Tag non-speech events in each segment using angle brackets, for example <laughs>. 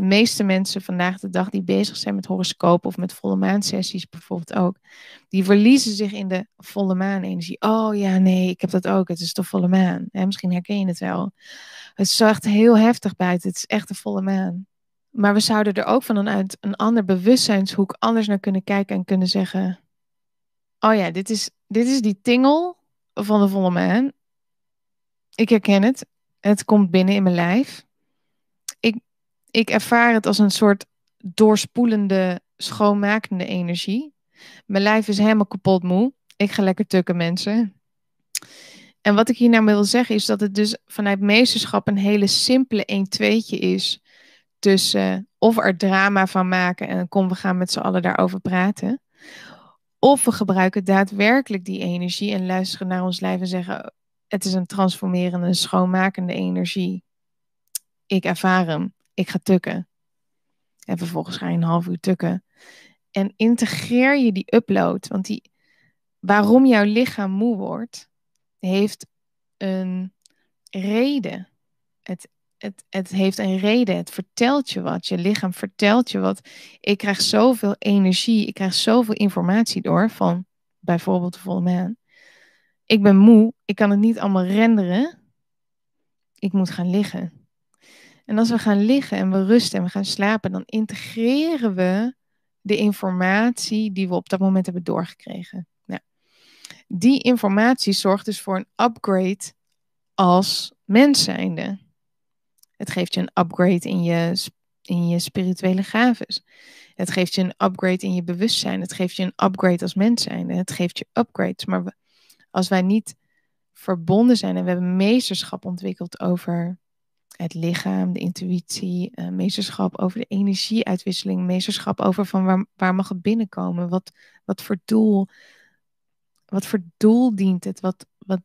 de meeste mensen vandaag de dag die bezig zijn met horoscopen of met volle sessies, bijvoorbeeld ook, die verliezen zich in de volle energie. Oh ja, nee, ik heb dat ook. Het is de volle maan. misschien herken je het wel. Het is echt heel heftig buiten. Het is echt de volle maan. Maar we zouden er ook vanuit een ander bewustzijnshoek anders naar kunnen kijken en kunnen zeggen: Oh ja, dit is, dit is die tingel van de volle maan. Ik herken het. Het komt binnen in mijn lijf ik ervaar het als een soort doorspoelende, schoonmakende energie. Mijn lijf is helemaal kapot moe. Ik ga lekker tukken, mensen. En wat ik hier nou wil zeggen is dat het dus vanuit meesterschap een hele simpele 1 tje is. Tussen eh, of er drama van maken en kom, we gaan met z'n allen daarover praten. Of we gebruiken daadwerkelijk die energie en luisteren naar ons lijf en zeggen: Het is een transformerende, schoonmakende energie. Ik ervaar hem ik ga tukken. En vervolgens ga je een half uur tukken. En integreer je die upload. Want die, waarom jouw lichaam moe wordt, heeft een reden. Het, het, het heeft een reden. Het vertelt je wat. Je lichaam vertelt je wat. Ik krijg zoveel energie. Ik krijg zoveel informatie door van bijvoorbeeld de volle Ik ben moe. Ik kan het niet allemaal renderen. Ik moet gaan liggen. En als we gaan liggen en we rusten en we gaan slapen, dan integreren we de informatie die we op dat moment hebben doorgekregen. Nou, die informatie zorgt dus voor een upgrade als mens zijnde. Het geeft je een upgrade in je, in je spirituele gaves. Het geeft je een upgrade in je bewustzijn. Het geeft je een upgrade als mens zijnde. Het geeft je upgrades. Maar als wij niet verbonden zijn en we hebben meesterschap ontwikkeld over het lichaam, de intuïtie, eh, meesterschap over de energieuitwisseling, meesterschap over van waar, waar mag het binnenkomen, wat, wat, voor doel, wat voor doel dient het, wat, wat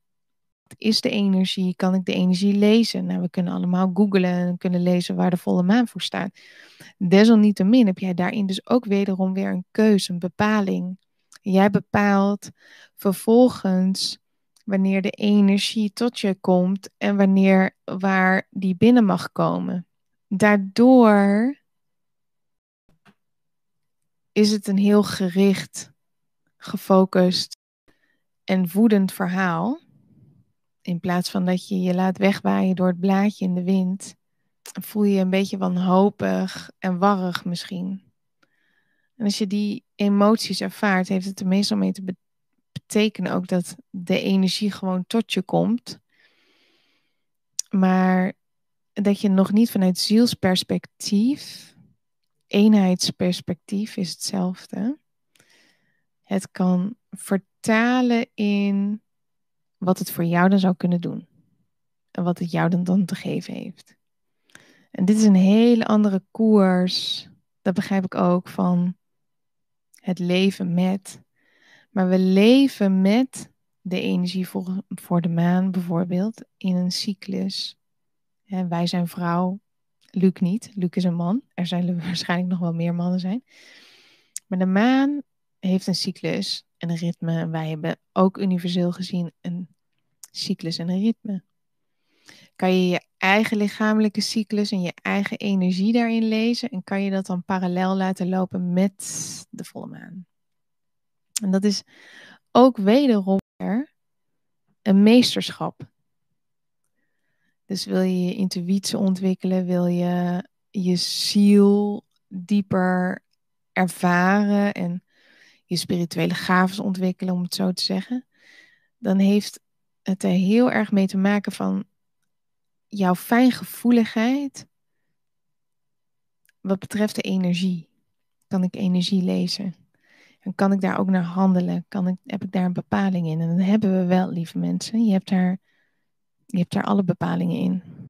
is de energie, kan ik de energie lezen? Nou, we kunnen allemaal googlen en kunnen lezen waar de volle maan voor staat. Desalniettemin heb jij daarin dus ook wederom weer een keuze, een bepaling. Jij bepaalt vervolgens wanneer de energie tot je komt en wanneer waar die binnen mag komen. Daardoor is het een heel gericht, gefocust en woedend verhaal. In plaats van dat je je laat wegwaaien door het blaadje in de wind, voel je je een beetje wanhopig en warrig misschien. En als je die emoties ervaart, heeft het er meestal mee te, betekent ook dat de energie gewoon tot je komt. Maar dat je nog niet vanuit zielsperspectief, eenheidsperspectief is hetzelfde. Het kan vertalen in wat het voor jou dan zou kunnen doen. En wat het jou dan, dan te geven heeft. En dit is een hele andere koers. Dat begrijp ik ook van het leven met maar we leven met de energie voor, voor de maan bijvoorbeeld in een cyclus. wij zijn vrouw, Luc niet. Luc is een man. Er zullen <laughs> waarschijnlijk nog wel meer mannen zijn. Maar de maan heeft een cyclus en een ritme. En wij hebben ook universeel gezien een cyclus en een ritme. Kan je je eigen lichamelijke cyclus en je eigen energie daarin lezen? En kan je dat dan parallel laten lopen met de volle maan? En dat is ook wederom een meesterschap. Dus wil je je intuïtie ontwikkelen, wil je je ziel dieper ervaren en je spirituele gaven ontwikkelen, om het zo te zeggen, dan heeft het er heel erg mee te maken van jouw fijngevoeligheid wat betreft de energie. Kan ik energie lezen? En kan ik daar ook naar handelen? Kan ik, heb ik daar een bepaling in? En dat hebben we wel, lieve mensen. Je hebt daar, je hebt daar alle bepalingen in.